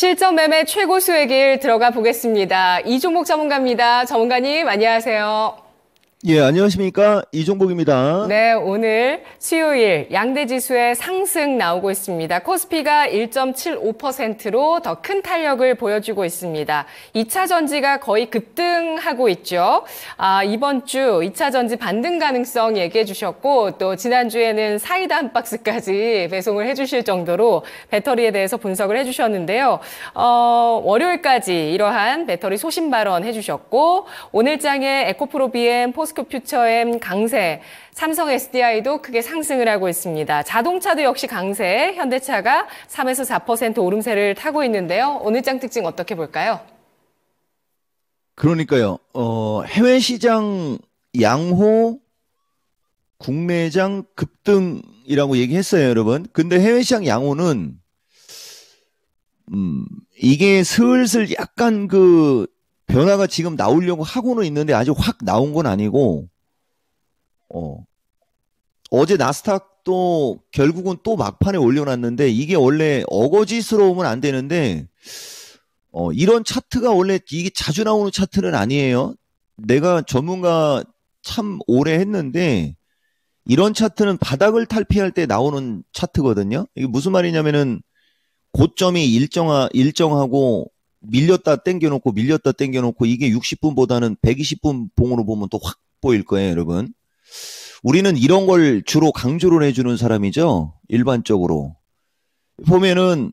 실전 매매 최고 수익일 들어가 보겠습니다. 이종목 전문가입니다. 전문가님 안녕하세요. 예, 안녕하십니까. 이종복입니다. 네, 오늘 수요일 양대 지수의 상승 나오고 있습니다. 코스피가 1.75%로 더 큰 탄력을 보여주고 있습니다. 2차 전지가 거의 급등하고 있죠. 아, 이번 주 2차 전지 반등 가능성 얘기해 주셨고 또 지난주에는 사이다 한 박스까지 배송을 해 주실 정도로 배터리에 대해서 분석을 해 주셨는데요. 어, 월요일까지 이러한 배터리 소신 발언 해 주셨고 오늘 장에 에코프로비엠 포스 포스코 퓨처엠 강세, 삼성 SDI도 크게 상승을 하고 있습니다. 자동차도 역시 강세, 현대차가 3에서 4% 오름세를 타고 있는데요. 오늘 장 특징 어떻게 볼까요? 그러니까요. 어, 해외 시장 양호 국내장 급등이라고 얘기했어요, 여러분. 근데 해외 시장 양호는 음, 이게 슬슬 약간 그 변화가 지금 나오려고 하고는 있는데 아직 확 나온 건 아니고 어 어제 나스닥도 결국은 또 막판에 올려놨는데 이게 원래 어거지스러우면 안 되는데 어 이런 차트가 원래 이게 자주 나오는 차트는 아니에요. 내가 전문가 참 오래 했는데 이런 차트는 바닥을 탈피할 때 나오는 차트거든요. 이게 무슨 말이냐면은 고점이 일정하 일정하고 밀렸다 땡겨놓고 밀렸다 땡겨놓고 이게 60분보다는 120분 봉으로 보면 또 확 보일 거예요, 여러분. 우리는 이런 걸 주로 강조를 해주는 사람이죠. 일반적으로. 보면은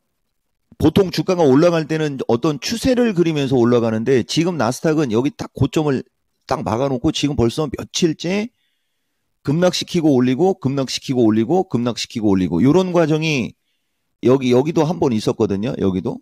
보통 주가가 올라갈 때는 어떤 추세를 그리면서 올라가는데 지금 나스닥은 여기 딱 고점을 딱 막아놓고 지금 벌써 며칠째 급락시키고 올리고 급락시키고 올리고 급락시키고 올리고 이런 과정이 여기 여기도 한 번 있었거든요. 여기도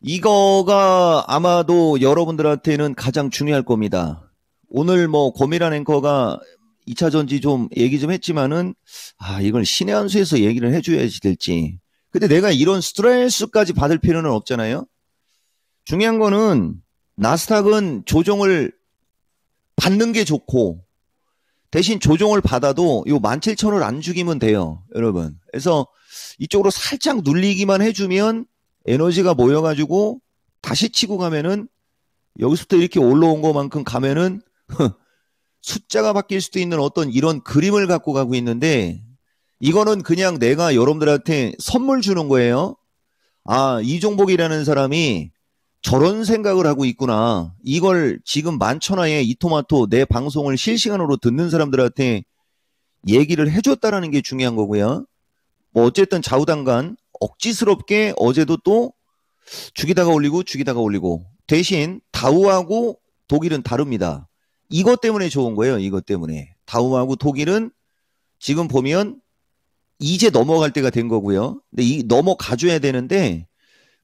이거가 아마도 여러분들한테는 가장 중요할 겁니다. 오늘 뭐 고미란 앵커가 2차 전지 좀 얘기 좀 했지만은 아 이걸 신의 한 수에서 얘기를 해줘야지 될지. 근데 내가 이런 스트레스까지 받을 필요는 없잖아요. 중요한 거는 나스닥은 조정을 받는 게 좋고 대신 조정을 받아도 요 17,000원 안 죽이면 돼요, 여러분. 그래서 이쪽으로 살짝 눌리기만 해주면 에너지가 모여가지고 다시 치고 가면은 여기서부터 이렇게 올라온 것만큼 가면은 숫자가 바뀔 수도 있는 어떤 이런 그림을 갖고 가고 있는데 이거는 그냥 내가 여러분들한테 선물 주는 거예요. 아, 이종복이라는 사람이 저런 생각을 하고 있구나. 이걸 지금 만천하에 이토마토 내 방송을 실시간으로 듣는 사람들한테 얘기를 해줬다라는 게 중요한 거고요. 뭐 어쨌든 좌우당간 억지스럽게 어제도 또 죽이다가 올리고 죽이다가 올리고 대신 다우하고 독일은 다릅니다. 이것 때문에 좋은 거예요. 이것 때문에 다우하고 독일은 지금 보면 이제 넘어갈 때가 된 거고요. 근데 이 넘어가줘야 되는데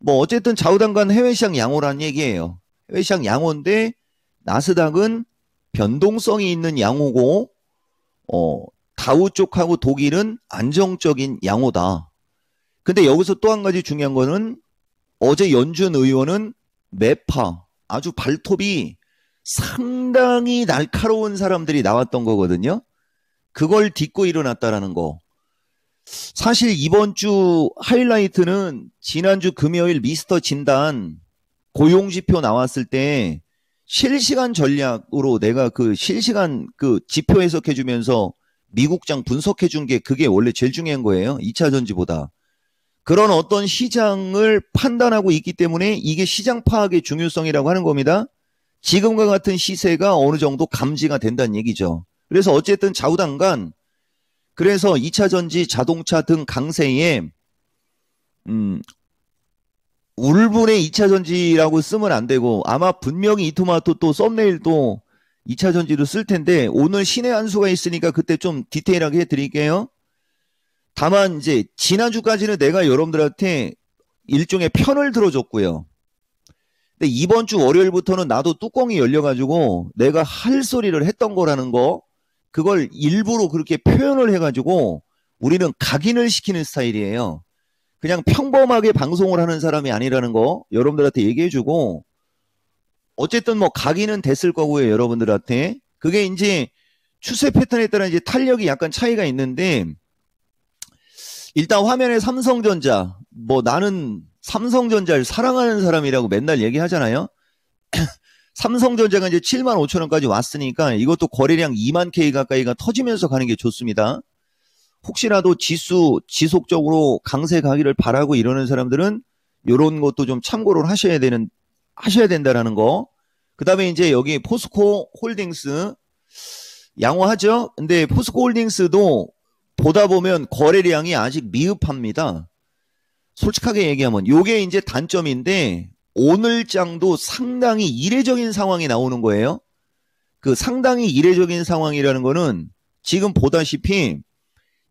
뭐 어쨌든 자우당간 해외시장 양호라는 얘기예요. 해외시장 양호인데 나스닥은 변동성이 있는 양호고 어 다우 쪽하고 독일은 안정적인 양호다. 근데 여기서 또 한 가지 중요한 거는 어제 연준 의원은 매파 아주 발톱이 상당히 날카로운 사람들이 나왔던 거거든요. 그걸 딛고 일어났다라는 거. 사실 이번 주 하이라이트는 지난주 금요일 미스터 진단 고용지표 나왔을 때 실시간 전략으로 내가 그 실시간 그 지표 해석해주면서 미국장 분석해준 게 그게 원래 제일 중요한 거예요. 2차 전지보다. 그런 어떤 시장을 판단하고 있기 때문에 이게 시장 파악의 중요성이라고 하는 겁니다. 지금과 같은 시세가 어느 정도 감지가 된다는 얘기죠. 그래서 어쨌든 좌우당간 그래서 2차 전지, 자동차 등 강세에 음 울분의 2차 전지라고 쓰면 안 되고 아마 분명히 이토마토 또 썸네일도 2차 전지로 쓸 텐데 오늘 신의 한수가 있으니까 그때 좀 디테일하게 해 드릴게요. 다만 이제 지난주까지는 내가 여러분들한테 일종의 편을 들어줬고요. 근데 이번 주 월요일부터는 나도 뚜껑이 열려가지고 내가 할 소리를 했던 거라는 거 그걸 일부러 그렇게 표현을 해가지고 우리는 각인을 시키는 스타일이에요. 그냥 평범하게 방송을 하는 사람이 아니라는 거 여러분들한테 얘기해주고 어쨌든 뭐 각인은 됐을 거고요 여러분들한테 그게 이제 추세 패턴에 따라 이제 탄력이 약간 차이가 있는데 일단 화면에 삼성전자 뭐 나는 삼성전자를 사랑하는 사람이라고 맨날 얘기하잖아요. 삼성전자가 이제 7만 5천 원까지 왔으니까 이것도 거래량 2만 K 가까이가 터지면서 가는 게 좋습니다. 혹시라도 지수 지속적으로 강세 가기를 바라고 이러는 사람들은 이런 것도 좀 참고를 하셔야 되는 하셔야 된다라는 거. 그다음에 이제 여기 포스코 홀딩스 양호하죠. 근데 포스코 홀딩스도 보다 보면 거래량이 아직 미흡합니다. 솔직하게 얘기하면 요게 이제 단점인데 오늘 장도 상당히 이례적인 상황이 나오는 거예요. 그 상당히 이례적인 상황이라는 거는 지금 보다시피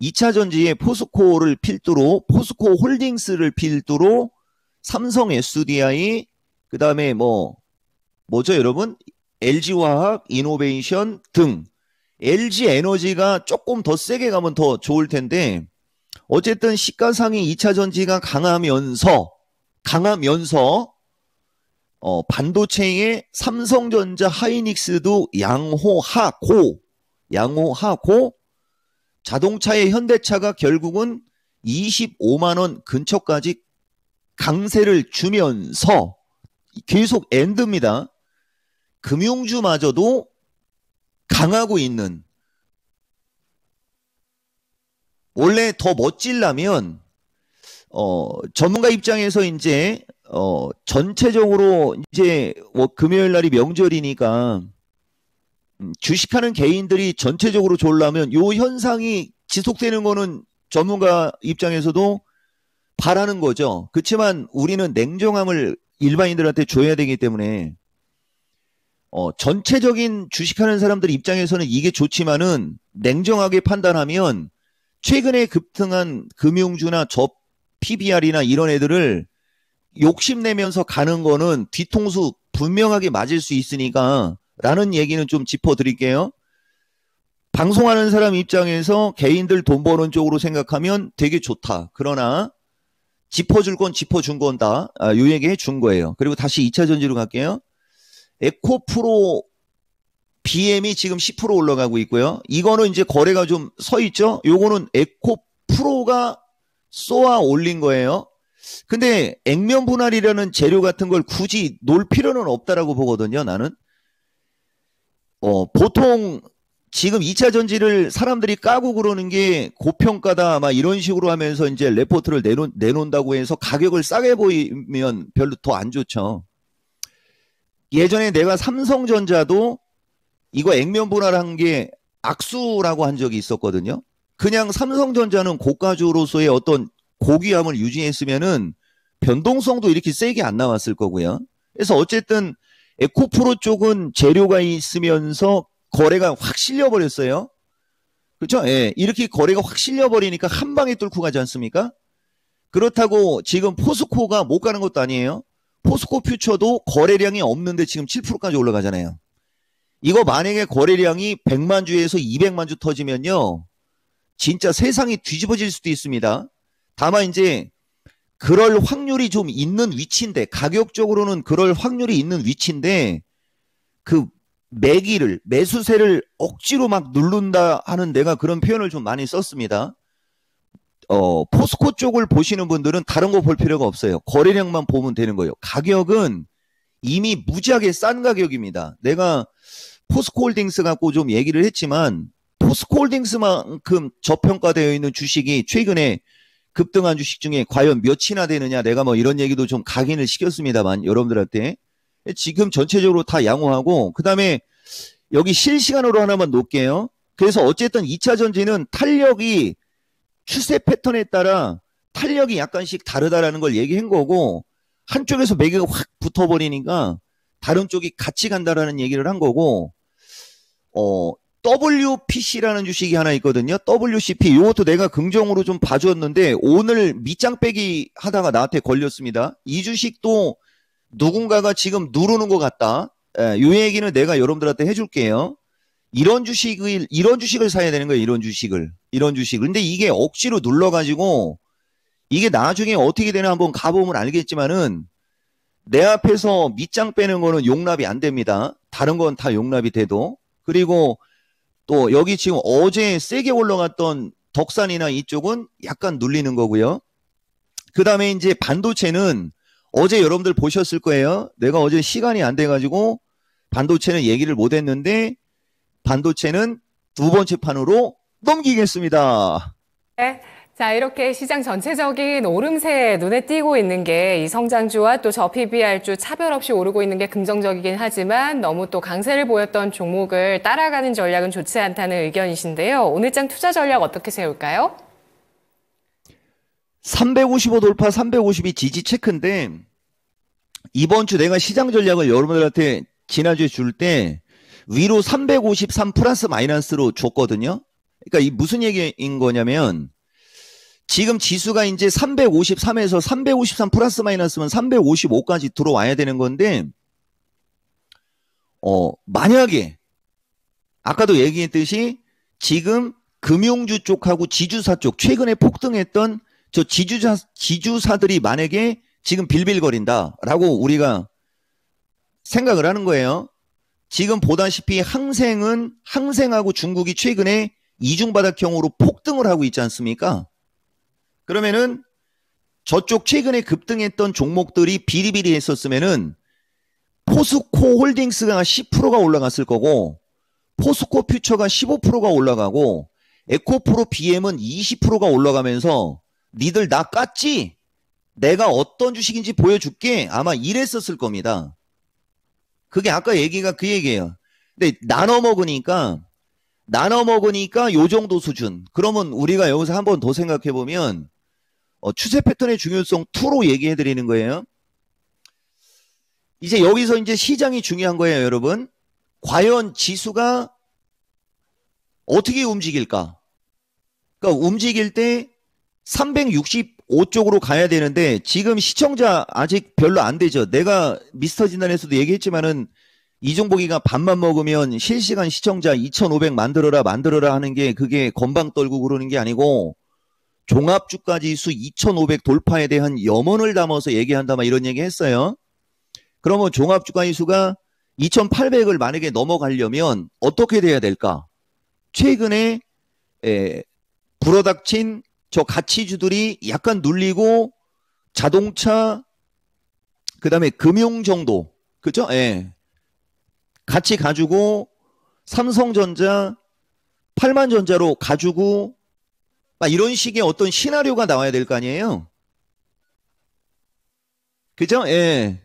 2차 전지에 포스코를 필두로 포스코 홀딩스를 필두로 삼성 SDI 그다음에 뭐 뭐죠 여러분 LG화학 이노베이션 등 LG 에너지가 조금 더 세게 가면 더 좋을 텐데 어쨌든 시가상의 2차 전지가 강하면서 강하면서 어, 반도체의 삼성전자 하이닉스도 양호하고 양호하고 자동차의 현대차가 결국은 25만 원 근처까지 강세를 주면서 계속 엔드입니다. 금융주마저도 강하고 있는 원래 더 멋질라면 어 전문가 입장에서 이제 어 전체적으로 이제 뭐 금요일 날이 명절이니까 음, 주식하는 개인들이 전체적으로 좋 졸라면 요 현상이 지속되는 거는 전문가 입장에서도 바라는 거죠. 그렇지만 우리는 냉정함을 일반인들한테 줘야 되기 때문에 어, 전체적인 주식하는 사람들 입장에서는 이게 좋지만은 냉정하게 판단하면 최근에 급등한 금융주나 저 PBR이나 이런 애들을 욕심내면서 가는 거는 뒤통수 분명하게 맞을 수 있으니까 라는 얘기는 좀 짚어드릴게요. 방송하는 사람 입장에서 개인들 돈 버는 쪽으로 생각하면 되게 좋다. 그러나 짚어줄 건 짚어준 건다. 아, 요 얘기 해준 거예요. 그리고 다시 2차 전지로 갈게요. 에코프로 BM이 지금 10% 올라가고 있고요. 이거는 이제 거래가 좀 서 있죠. 요거는 에코프로가 쏘아 올린 거예요. 근데 액면 분할이라는 재료 같은 걸 굳이 놀 필요는 없다라고 보거든요. 나는 어, 보통 지금 2차 전지를 사람들이 까고 그러는 게 고평가다 아마 이런 식으로 하면서 이제 레포트를 내놓, 내놓는다고 해서 가격을 싸게 보이면 별로 더 안 좋죠. 예전에 내가 삼성전자도 이거 액면 분할한 게 악수라고 한 적이 있었거든요. 그냥 삼성전자는 고가주로서의 어떤 고귀함을 유지했으면은 변동성도 이렇게 세게 안 나왔을 거고요. 그래서 어쨌든 에코프로 쪽은 재료가 있으면서 거래가 확 실려버렸어요. 그렇죠? 예, 이렇게 거래가 확 실려버리니까 한 방에 뚫고 가지 않습니까? 그렇다고 지금 포스코가 못 가는 것도 아니에요. 포스코 퓨처도 거래량이 없는데 지금 7%까지 올라가잖아요. 이거 만약에 거래량이 100만 주에서 200만 주 터지면요. 진짜 세상이 뒤집어질 수도 있습니다. 다만 이제 그럴 확률이 좀 있는 위치인데 가격적으로는 그럴 확률이 있는 위치인데 그 매기를 매수세를 억지로 막 누른다 하는 내가 그런 표현을 좀 많이 썼습니다. 어, 포스코 쪽을 보시는 분들은 다른 거 볼 필요가 없어요. 거래량만 보면 되는 거예요. 가격은 이미 무지하게 싼 가격입니다. 내가 포스코 홀딩스 갖고 좀 얘기를 했지만 포스코 홀딩스만큼 저평가되어 있는 주식이 최근에 급등한 주식 중에 과연 몇이나 되느냐 내가 뭐 이런 얘기도 좀 각인을 시켰습니다만 여러분들한테 지금 전체적으로 다 양호하고 그다음에 여기 실시간으로 하나만 놓을게요. 그래서 어쨌든 2차 전지는 탄력이 추세 패턴에 따라 탄력이 약간씩 다르다라는 걸 얘기한 거고 한쪽에서 매개가 확 붙어버리니까 다른 쪽이 같이 간다라는 얘기를 한 거고 어 WPC라는 주식이 하나 있거든요. WCP 이것도 내가 긍정으로 좀 봐주었는데 오늘 밑장 빼기 하다가 나한테 걸렸습니다. 이 주식도 누군가가 지금 누르는 것 같다. 예, 요 얘기는 내가 여러분들한테 해줄게요. 이런 주식을 이런 주식을 사야 되는 거예요. 이런 주식을 이런 주식. 근데 이게 억지로 눌러가지고 이게 나중에 어떻게 되나 한번 가보면 알겠지만은 내 앞에서 밑장 빼는 거는 용납이 안 됩니다. 다른 건 다 용납이 돼도 그리고 또 여기 지금 어제 세게 올라갔던 덕산이나 이쪽은 약간 눌리는 거고요. 그 다음에 이제 반도체는 어제 여러분들 보셨을 거예요. 내가 어제 시간이 안 돼가지고 반도체는 얘기를 못 했는데 반도체는 두 번째 판으로 넘기겠습니다. 네. 자, 이렇게 시장 전체적인 오름세 눈에 띄고 있는 게 이 성장주와 또 저 PBR주 차별 없이 오르고 있는 게 긍정적이긴 하지만 너무 또 강세를 보였던 종목을 따라가는 전략은 좋지 않다는 의견이신데요. 오늘장 투자 전략 어떻게 세울까요? 355 돌파 352 지지 체크인데 이번 주 내가 시장 전략을 여러분들한테 지난주에 줄때 위로 353 플러스 마이너스로 줬거든요. 그러니까 이 무슨 얘기인 거냐면 지금 지수가 이제 353에서 353 플러스 마이너스면 355까지 들어와야 되는 건데 어 만약에 아까도 얘기했듯이 지금 금융주 쪽하고 지주사 쪽 최근에 폭등했던 저 지주사 지주사들이 만약에 지금 빌빌거린다라고 우리가 생각을 하는 거예요. 지금 보다시피 항생은 항생하고 중국이 최근에 이중바닥형으로 폭등을 하고 있지 않습니까? 그러면은 저쪽 최근에 급등했던 종목들이 비리비리 했었으면은 포스코 홀딩스가 10%가 올라갔을 거고 포스코 퓨처가 15%가 올라가고 에코프로 BM은 20%가 올라가면서 니들 나 깠지? 내가 어떤 주식인지 보여줄게. 아마 이랬었을 겁니다. 그게 아까 얘기가 그 얘기예요. 근데 나눠 먹으니까 나눠 먹으니까 요 정도 수준. 그러면 우리가 여기서 한번 더 생각해 보면 어, 추세 패턴의 중요성 2로 얘기해 드리는 거예요. 이제 여기서 이제 시장이 중요한 거예요, 여러분. 과연 지수가 어떻게 움직일까? 그러니까 움직일 때 365쪽으로 가야 되는데 지금 시청자 아직 별로 안 되죠. 내가 미스터 진단에서도 얘기했지만은 이종복이가 밥만 먹으면 실시간 시청자 2,500 만들어라 만들어라 하는 게 그게 건방 떨고 그러는 게 아니고 종합주까지 수 2,500 돌파에 대한 염원을 담아서 얘기한다 막 이런 얘기 했어요. 그러면 종합주가지 수가 2,800을 만약에 넘어가려면 어떻게 돼야 될까? 최근에 에, 불어닥친 저 가치주들이 약간 눌리고 자동차 그다음에 금융 정도 그죠? 예. 같이 가지고 삼성전자 팔만 전자로 가지고 막 이런 식의 어떤 시나리오가 나와야 될 거 아니에요. 그죠? 예.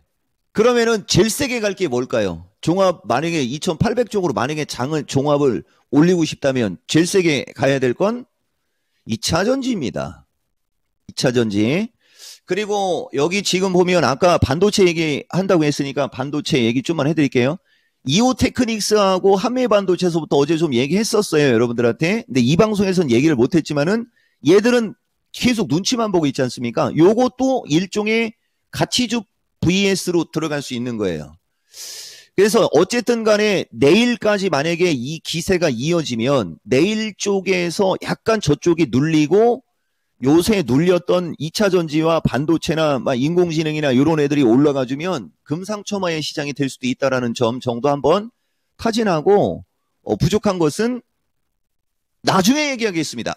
그러면은 제일 세게 갈 게 뭘까요? 종합 만약에 2,800쪽으로 만약에 장을 종합을 올리고 싶다면 제일 세게 가야 될건 2차 전지입니다. 2차 전지. 그리고 여기 지금 보면 아까 반도체 얘기 한다고 했으니까 반도체 얘기 좀만 해드릴게요. 이오 테크닉스하고 한미 반도체에서부터 어제 좀 얘기했었어요, 여러분들한테. 근데 이 방송에서는 얘기를 못했지만은 얘들은 계속 눈치만 보고 있지 않습니까? 요것도 일종의 가치주 VS로 들어갈 수 있는 거예요. 그래서 어쨌든 간에 내일까지 만약에 이 기세가 이어지면 내일 쪽에서 약간 저쪽이 눌리고 요새 눌렸던 2차 전지와 반도체나 막 인공지능이나 이런 애들이 올라가주면 금상첨화의 시장이 될 수도 있다라는 점 정도 한번 타진하고 어, 부족한 것은 나중에 얘기하겠습니다.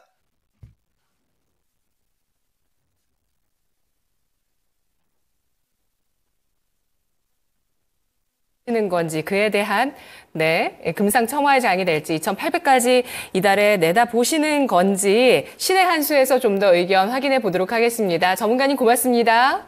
는 건지 그에 대한 네 금상첨화의 장이 될지 2,800까지 이달에 내다 보시는 건지 신의 한 수에서 좀 더 의견 확인해 보도록 하겠습니다. 전문가님 고맙습니다.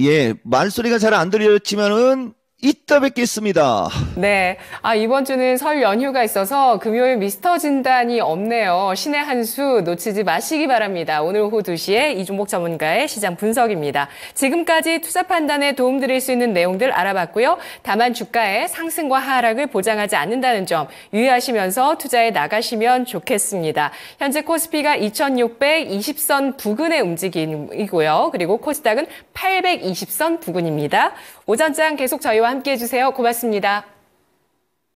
예 말소리가 잘 안 들렸지만은 이따 뵙겠습니다. 네. 아, 이번 주는 설 연휴가 있어서 금요일 미스터 진단이 없네요. 신의 한수 놓치지 마시기 바랍니다. 오늘 오후 2시에 이종복 전문가의 시장 분석입니다. 지금까지 투자 판단에 도움 드릴 수 있는 내용들 알아봤고요. 다만 주가의 상승과 하락을 보장하지 않는다는 점 유의하시면서 투자에 나가시면 좋겠습니다. 현재 코스피가 2620선 부근의 움직임이고요. 그리고 코스닥은 820선 부근입니다. 오전장 계속 저희와 함께해 주세요. 고맙습니다.